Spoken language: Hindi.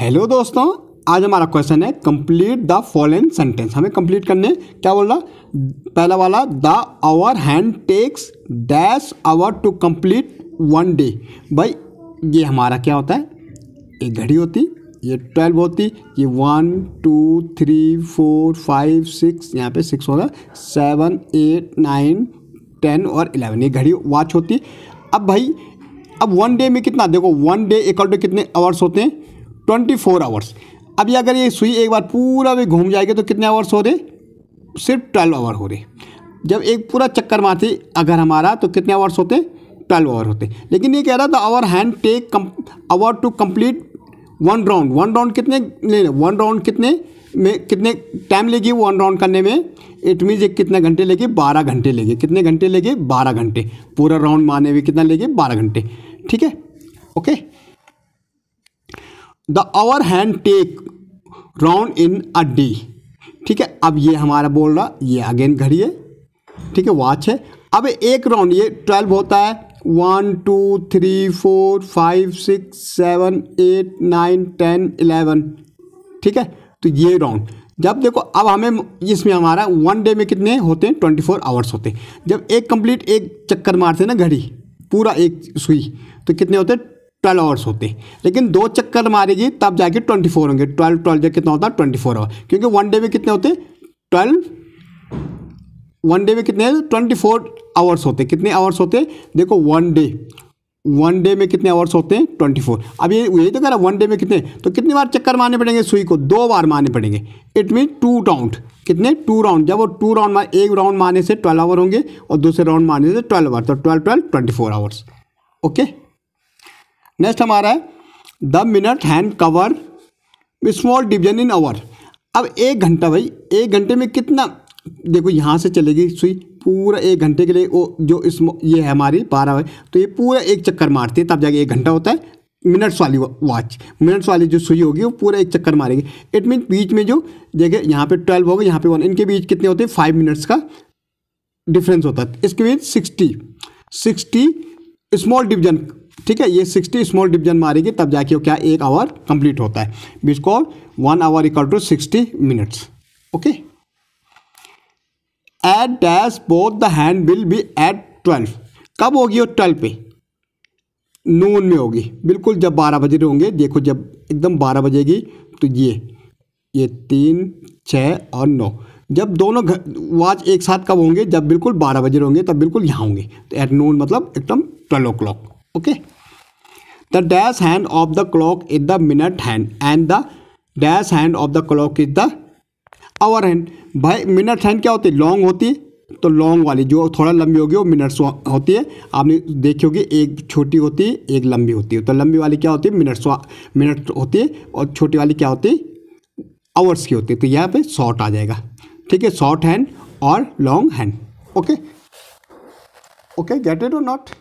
हेलो दोस्तों आज हमारा क्वेश्चन है कंप्लीट द फॉलोइंग सेंटेंस हमें कंप्लीट करने क्या बोल रहा पहला वाला the hour hand takes dash hour to complete one day भाई ये हमारा क्या होता है एक घड़ी होती ये ट्वेल्व होती ये one two three four five six यहाँ पे सिक्स होगा सेवन एट नाइन टेन और इलेवन ये घड़ी वॉच होती अब भाई अब वन डे में कितना देखो वन डे एक कितने आवर्स होते हैं ट्वेंटी फोर आवर्स अभी अगर ये सुई एक बार पूरा भी घूम जाएगी तो कितने आवर्स हो रहे सिर्फ ट्वेल्व आवर हो रहे जब एक पूरा चक्कर मारते अगर हमारा तो कितने आवर्स होते ट्वेल्व आवर होते लेकिन ये कह रहा था hour hand take hour to complete one round one round कितने लें वन राउंड कितने में कितने टाइम लेगी वन राउंड करने में इट मीन्स एक कितने घंटे लेगी बारह घंटे लेगी कितने घंटे लेगी बारह घंटे पूरा राउंड मारने में कितना लेगी बारह घंटे ठीक है okay the hour hand take round in a day ठीक है अब ये हमारा बोल रहा ये अगेन घड़ी है ठीक है वॉच है अब एक राउंड ये ट्वेल्व होता है one two three four five six seven eight nine ten eleven ठीक है तो ये राउंड जब देखो अब हमें इसमें हमारा वन डे में कितने होते हैं ट्वेंटी फोर आवर्स होते हैं जब एक कंप्लीट एक चक्कर मारते हैं ना घड़ी पूरा एक सुई तो कितने होते हैं ट्वेल्व आवर्स होते हैं लेकिन दो चक्कर मारेगी तब जाके ट्वेंटी फोर होंगे ट्वेल्व ट्वेल्व जब कितना होता है ट्वेंटी फोर आवर क्योंकि वन डे में कितने होते ट्वेल्व वन डे में कितने ट्वेंटी फोर आवर्स होते कितने आवर्स होते देखो वन डे वन डे में कितने आवर्स होते हैं ट्वेंटी फोर अब ये यही तो कह रहा है वन डे में कितने तो कितनी बार चक्कर मारने पड़ेंगे सुई को दो बार मारने पड़ेंगे इट मीन टू राउंड कितने टू राउंड जब वो टू राउंड मार एक राउंड मारने से ट्वेल्व आवर होंगे और दूसरे राउंड मारने से ट्वेल्व आवर तो twelve twelve twenty four hours okay next हमारा है the minute hand cover small division in hour अब एक घंटा भाई एक घंटे में कितना देखो यहाँ से चलेगी सुई पूरा एक घंटे के लिए वो जो इस ये है हमारी बारह है तो ये पूरा एक चक्कर मारती है तब जाके एक घंटा होता है मिनट्स वाली वॉच मिनट्स वाली जो सुई होगी वो पूरा एक चक्कर मारेगी इट मीन बीच में जो देखे यहाँ पे ट्वेल्व होगा यहाँ पे वन इनके बीच कितने होते हैं फाइव मिनट्स का डिफरेंस होता है इसके बीच सिक्सटी सिक्सटी स्मॉल डिवीजन ठीक है ये सिक्सटी स्मॉल डिवीजन मारेगी तब जाके क्या एक आवर कंप्लीट होता है बिस्को one hour equal to sixty minutes okay at dash both the hand will be at twelve कब होगी वो ट्वेल्व पे नून में होगी बिल्कुल जब बारह बजे होंगे देखो जब एकदम बारह बजेगी तो ये ये तीन छः और नौ जब दोनों वाच एक साथ कब होंगे जब बिल्कुल बारह बजे होंगे तब बिल्कुल यहाँ होंगे तो एट नून मतलब एकदम twelve o'clock okay the dash hand of the clock is the minute hand and the dash hand of the clock is the hour hand भाई मिनट हैंड क्या होती है लॉन्ग होती है तो लॉन्ग वाली जो थोड़ा लंबी होगी वो मिनट्स होती है आपने देखी होगी एक छोटी होती है एक लंबी होती है तो लंबी वाली क्या होती है मिनट्स मिनट होती है और छोटी वाली क्या होती है आवर्स की होती है तो यहाँ पे शॉर्ट आ जाएगा ठीक है शॉर्ट हैंड और long hand okay okay get it और नॉट